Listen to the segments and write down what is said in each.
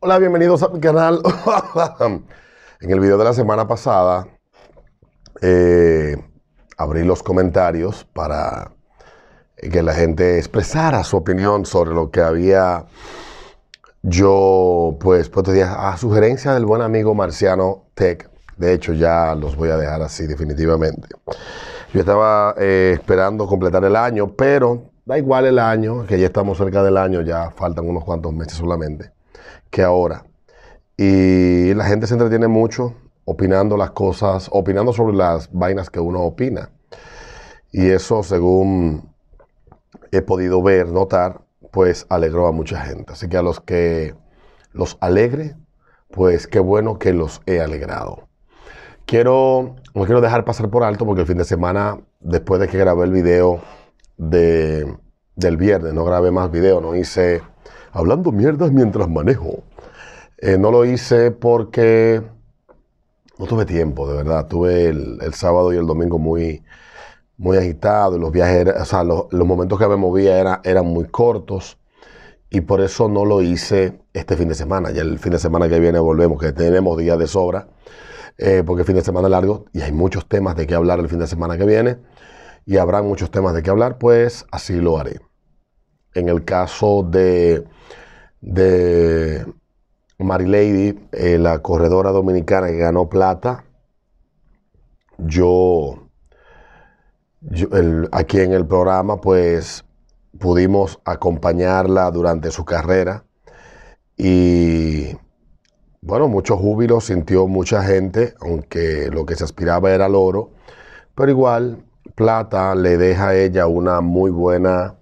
Hola, bienvenidos a mi canal. en el video de la semana pasada eh, abrí los comentarios para que la gente expresara su opinión sobre lo que había yo pues, pues a sugerencia del buen amigo Marciano Tech. De hecho, ya los voy a dejar así definitivamente. Yo estaba eh, esperando completar el año, pero da igual el año, que ya estamos cerca del año, ya faltan unos cuantos meses solamente que ahora. Y la gente se entretiene mucho opinando las cosas, opinando sobre las vainas que uno opina. Y eso, según he podido ver, notar, pues alegró a mucha gente. Así que a los que los alegre, pues qué bueno que los he alegrado. Quiero, no quiero dejar pasar por alto porque el fin de semana, después de que grabé el video del viernes, no grabé más video, no hice hablando mierdas mientras manejo. Eh, no lo hice porque no tuve tiempo, de verdad. Tuve el, sábado y el domingo muy, muy agitado los viajes, o sea, los, momentos que me movía eran muy cortos y por eso no lo hice este fin de semana. Ya el fin de semana que viene volvemos, que tenemos días de sobra, eh, porque el fin de semana largo y hay muchos temas de qué hablar el fin de semana que viene y habrá muchos temas de qué hablar, pues así lo haré. En el caso de, de Marilady, eh, la corredora dominicana que ganó plata, yo, aquí en el programa, pues pudimos acompañarla durante su carrera y bueno, mucho júbilo sintió mucha gente, aunque lo que se aspiraba era el oro, pero igual plata le deja a ella una muy buena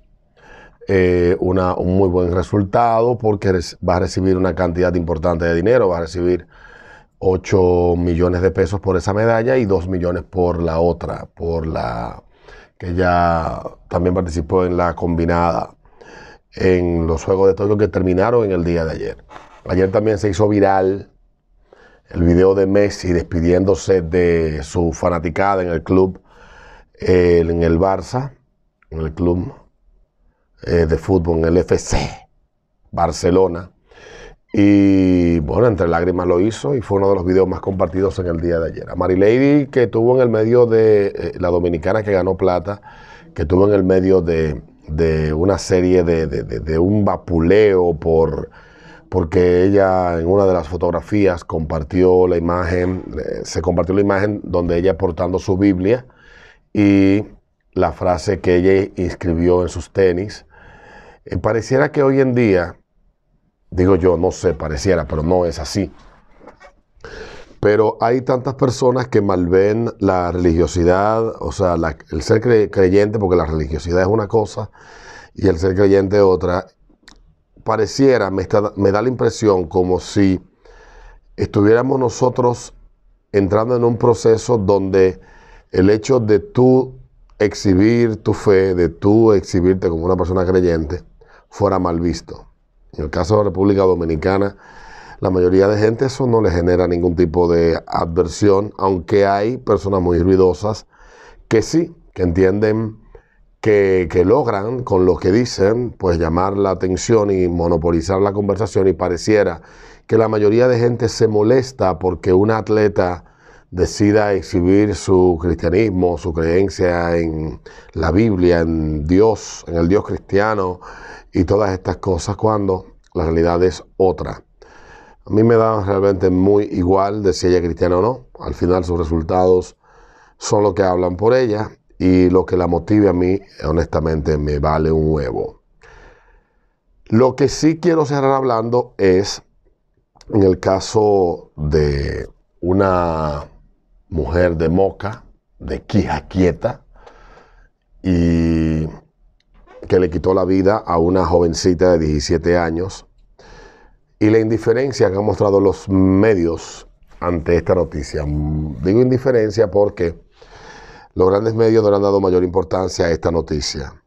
eh, una, un muy buen resultado porque va a recibir una cantidad importante de dinero, va a recibir 8 millones de pesos por esa medalla y 2 millones por la otra, por la que ya también participó en la combinada en los Juegos de Tokio que terminaron en el día de ayer. Ayer también se hizo viral el video de Messi despidiéndose de su fanaticada en el club, eh, en el Barça, en el club eh, de fútbol en el FC Barcelona. Y bueno, entre lágrimas lo hizo y fue uno de los videos más compartidos en el día de ayer. A Marilady, que tuvo en el medio de eh, la dominicana que ganó plata, que tuvo en el medio de, una serie de, un vapuleo por porque ella en una de las fotografías compartió la imagen, eh, se compartió la imagen donde ella portando su Biblia y la frase que ella inscribió en sus tenis. Eh, pareciera que hoy en día, digo yo, no sé, pareciera, pero no es así. Pero hay tantas personas que malven la religiosidad, o sea, el ser creyente, porque la religiosidad es una cosa y el ser creyente otra. Pareciera, me, me da la impresión como si estuviéramos nosotros entrando en un proceso donde el hecho de tú exhibir tu fe, de tú exhibirte como una persona creyente, fuera mal visto. En el caso de la República Dominicana, la mayoría de gente eso no le genera ningún tipo de adversión, aunque hay personas muy ruidosas que sí, que entienden que, logran con lo que dicen, pues llamar la atención y monopolizar la conversación y pareciera que la mayoría de gente se molesta porque un atleta decida exhibir su cristianismo, su creencia en la Biblia, en Dios, en el Dios cristiano y todas estas cosas cuando la realidad es otra. A mí me da realmente muy igual de si ella es cristiana o no. Al final sus resultados son lo que hablan por ella y lo que la motive a mí, honestamente, me vale un huevo. Lo que sí quiero cerrar hablando es en el caso de una mujer de Moca, de Quija Quieta, y que le quitó la vida a una jovencita de 17 años. Y la indiferencia que han mostrado los medios ante esta noticia. Digo indiferencia porque los grandes medios no le han dado mayor importancia a esta noticia.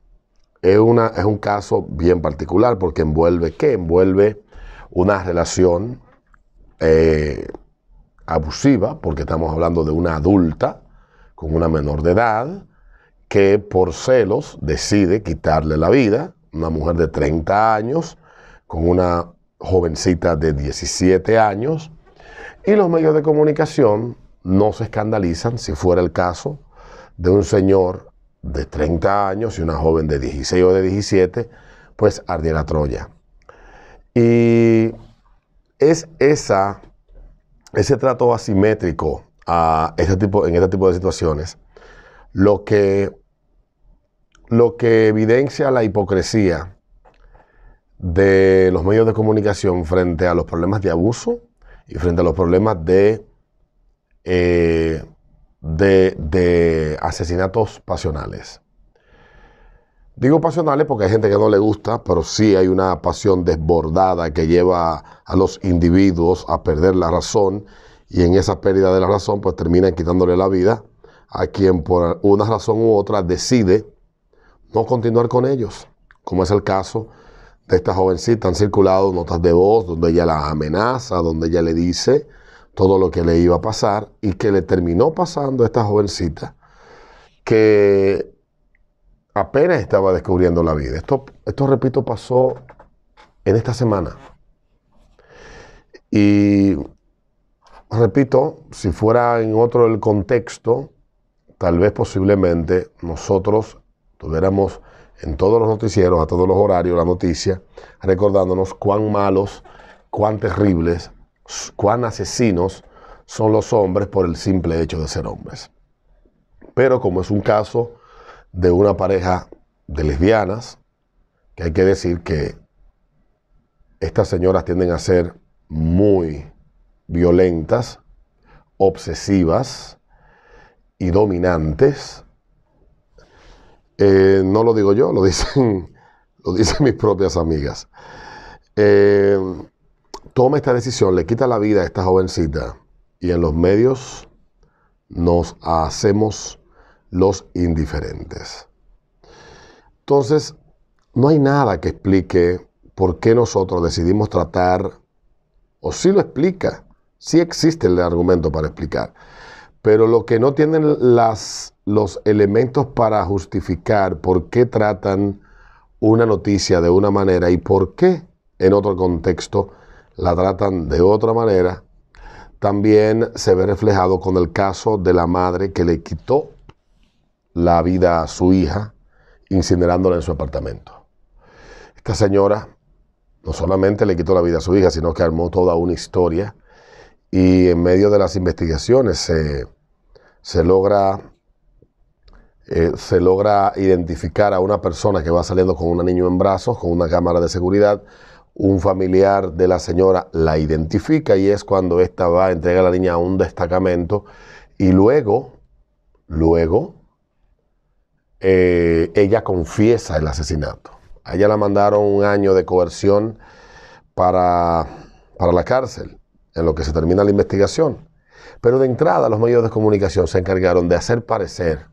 Es, una, es un caso bien particular porque envuelve, ¿qué? Envuelve una relación eh, abusiva, porque estamos hablando de una adulta con una menor de edad, que por celos decide quitarle la vida, una mujer de 30 años, con una jovencita de 17 años, y los medios de comunicación no se escandalizan si fuera el caso de un señor de 30 años y una joven de 16 o de 17, pues ardiera Troya. Y es esa ese trato asimétrico a este tipo, en este tipo de situaciones, lo que, lo que evidencia la hipocresía de los medios de comunicación frente a los problemas de abuso y frente a los problemas de, eh, de asesinatos pasionales. Digo pasionales porque hay gente que no le gusta, pero sí hay una pasión desbordada que lleva a los individuos a perder la razón y en esa pérdida de la razón pues terminan quitándole la vida a quien por una razón u otra decide no continuar con ellos, como es el caso de esta jovencita. Han circulado notas de voz donde ella la amenaza, donde ella le dice todo lo que le iba a pasar y que le terminó pasando a esta jovencita que apenas estaba descubriendo la vida. Esto, esto repito, pasó en esta semana. Y repito, si fuera en otro el contexto, tal vez posiblemente nosotros tuviéramos en todos los noticieros, a todos los horarios, la noticia, recordándonos cuán malos, cuán terribles, cuán asesinos son los hombres por el simple hecho de ser hombres. Pero como es un caso de una pareja de lesbianas, que hay que decir que estas señoras tienden a ser muy violentas, obsesivas y dominantes. Eh, no lo digo yo, lo dicen, lo dicen mis propias amigas. Eh, toma esta decisión, le quita la vida a esta jovencita y en los medios nos hacemos los indiferentes. Entonces, no hay nada que explique por qué nosotros decidimos tratar, o sí lo explica, sí existe el argumento para explicar, pero lo que no tienen las, los elementos para justificar por qué tratan una noticia de una manera y por qué en otro contexto la tratan de otra manera, también se ve reflejado con el caso de la madre que le quitó la vida a su hija incinerándola en su apartamento. Esta señora no solamente le quitó la vida a su hija, sino que armó toda una historia y en medio de las investigaciones se, logra, eh, se logra identificar a una persona que va saliendo con un niño en brazos, con una cámara de seguridad. Un familiar de la señora la identifica y es cuando esta va, entregar a la niña a un destacamento y luego, luego eh, ella confiesa el asesinato. A ella la mandaron un año de coerción para, para la cárcel, en lo que se termina la investigación. Pero de entrada los medios de comunicación se encargaron de hacer parecer,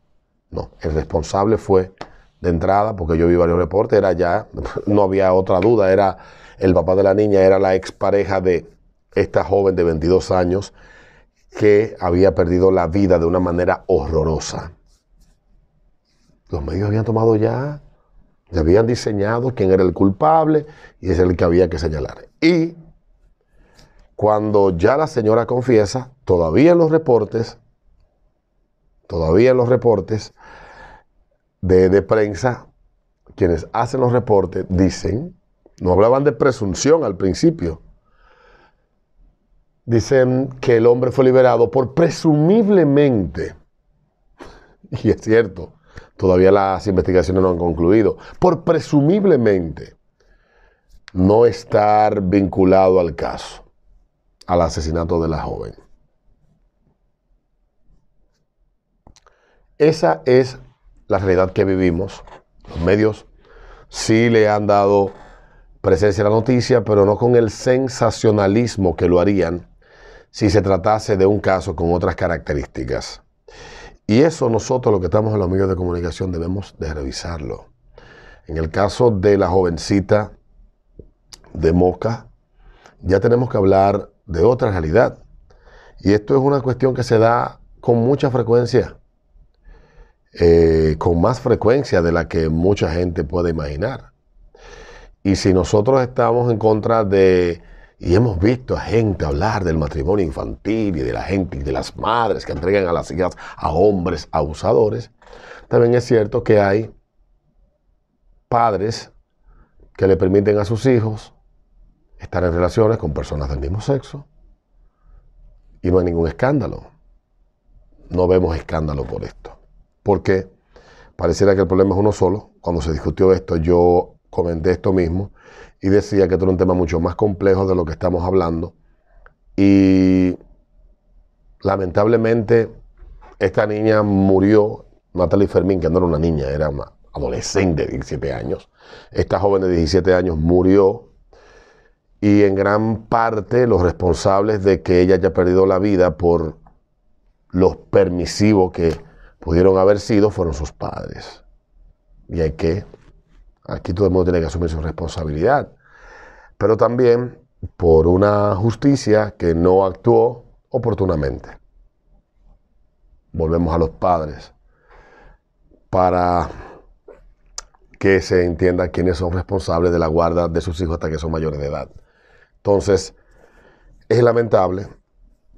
no, el responsable fue de entrada, porque yo vi varios reportes, era ya, no había otra duda, era el papá de la niña, era la expareja de esta joven de 22 años que había perdido la vida de una manera horrorosa. Los medios habían tomado ya, ya habían diseñado quién era el culpable y es el que había que señalar. Y cuando ya la señora confiesa, todavía en los reportes, todavía en los reportes de prensa, quienes hacen los reportes dicen, no hablaban de presunción al principio, dicen que el hombre fue liberado por presumiblemente, y es cierto, Todavía las investigaciones no han concluido. Por presumiblemente no estar vinculado al caso, al asesinato de la joven. Esa es la realidad que vivimos. Los medios sí le han dado presencia a la noticia, pero no con el sensacionalismo que lo harían si se tratase de un caso con otras características. Y eso nosotros, los que estamos en los medios de comunicación, debemos de revisarlo. En el caso de la jovencita de Mosca ya tenemos que hablar de otra realidad. Y esto es una cuestión que se da con mucha frecuencia, eh, con más frecuencia de la que mucha gente puede imaginar. Y si nosotros estamos en contra de y hemos visto a gente hablar del matrimonio infantil y de la gente de las madres que entregan a las hijas a hombres abusadores. También es cierto que hay padres que le permiten a sus hijos estar en relaciones con personas del mismo sexo y no hay ningún escándalo. No vemos escándalo por esto. Porque pareciera que el problema es uno solo. Cuando se discutió esto, yo comenté esto mismo y decía que esto era un tema mucho más complejo de lo que estamos hablando. Y lamentablemente esta niña murió, Natalie Fermín, que no era una niña, era una adolescente de 17 años. Esta joven de 17 años murió y en gran parte los responsables de que ella haya perdido la vida por los permisivos que pudieron haber sido fueron sus padres. Y hay que Aquí todo el mundo tiene que asumir su responsabilidad. Pero también por una justicia que no actuó oportunamente. Volvemos a los padres. Para que se entienda quiénes son responsables de la guarda de sus hijos hasta que son mayores de edad. Entonces, es lamentable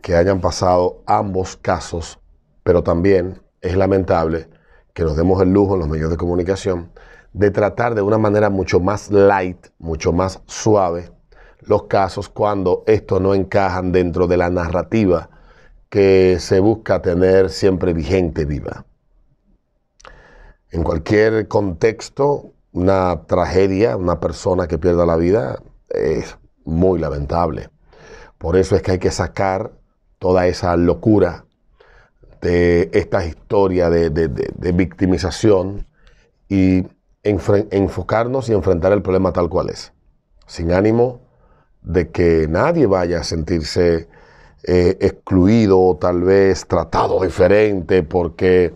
que hayan pasado ambos casos, pero también es lamentable que nos demos el lujo en los medios de comunicación de tratar de una manera mucho más light, mucho más suave, los casos cuando estos no encajan dentro de la narrativa que se busca tener siempre vigente, viva. En cualquier contexto, una tragedia, una persona que pierda la vida, es muy lamentable. Por eso es que hay que sacar toda esa locura de estas historias de, victimización y enfocarnos y enfrentar el problema tal cual es, sin ánimo de que nadie vaya a sentirse eh, excluido o tal vez tratado diferente porque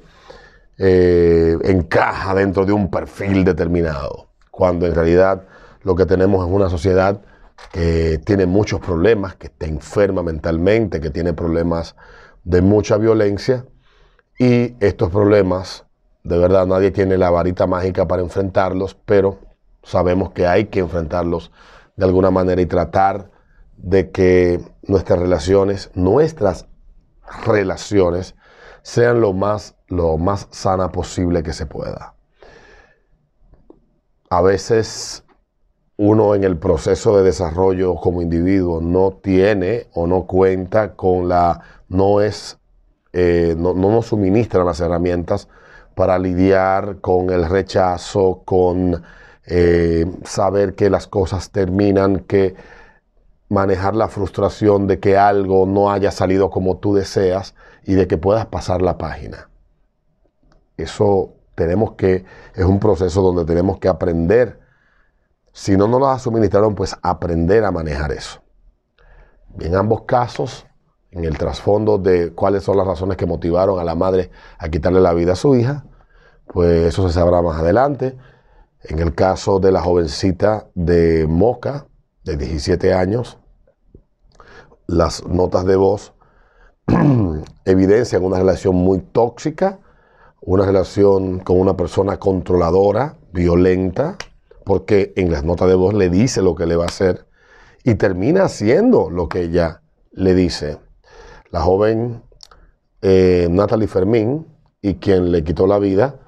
eh, encaja dentro de un perfil determinado, cuando en realidad lo que tenemos es una sociedad que tiene muchos problemas, que está enferma mentalmente, que tiene problemas de mucha violencia y estos problemas, de verdad nadie tiene la varita mágica para enfrentarlos, pero sabemos que hay que enfrentarlos de alguna manera y tratar de que nuestras relaciones, nuestras relaciones, sean lo más, lo más sana posible que se pueda. A veces uno en el proceso de desarrollo como individuo no tiene o no cuenta con la no es, eh, no, nos suministran las herramientas para lidiar con el rechazo, con eh, saber que las cosas terminan, que manejar la frustración de que algo no haya salido como tú deseas y de que puedas pasar la página. Eso tenemos que, es un proceso donde tenemos que aprender. Si no nos las suministraron, pues aprender a manejar eso. En ambos casos, en el trasfondo de cuáles son las razones que motivaron a la madre a quitarle la vida a su hija, pues eso se sabrá más adelante. En el caso de la jovencita de Moca, de 17 años, las notas de voz evidencian una relación muy tóxica, una relación con una persona controladora, violenta, porque en las notas de voz le dice lo que le va a hacer y termina haciendo lo que ella le dice la joven eh, Natalie Fermín y quien le quitó la vida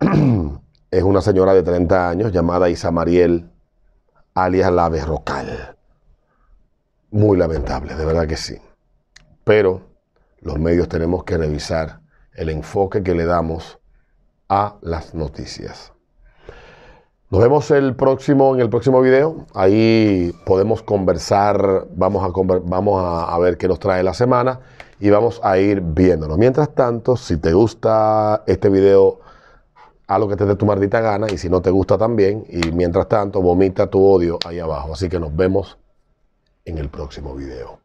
es una señora de 30 años llamada Isa Mariel, alias La rocal. Muy lamentable, de verdad que sí. Pero los medios tenemos que revisar el enfoque que le damos a las noticias. Nos vemos el próximo, en el próximo video. Ahí podemos conversar, vamos, a, vamos a, ver qué nos trae la semana y vamos a ir viéndonos. Mientras tanto, si te gusta este video, haz lo que te dé tu maldita gana y si no te gusta también. Y mientras tanto, vomita tu odio ahí abajo. Así que nos vemos en el próximo video.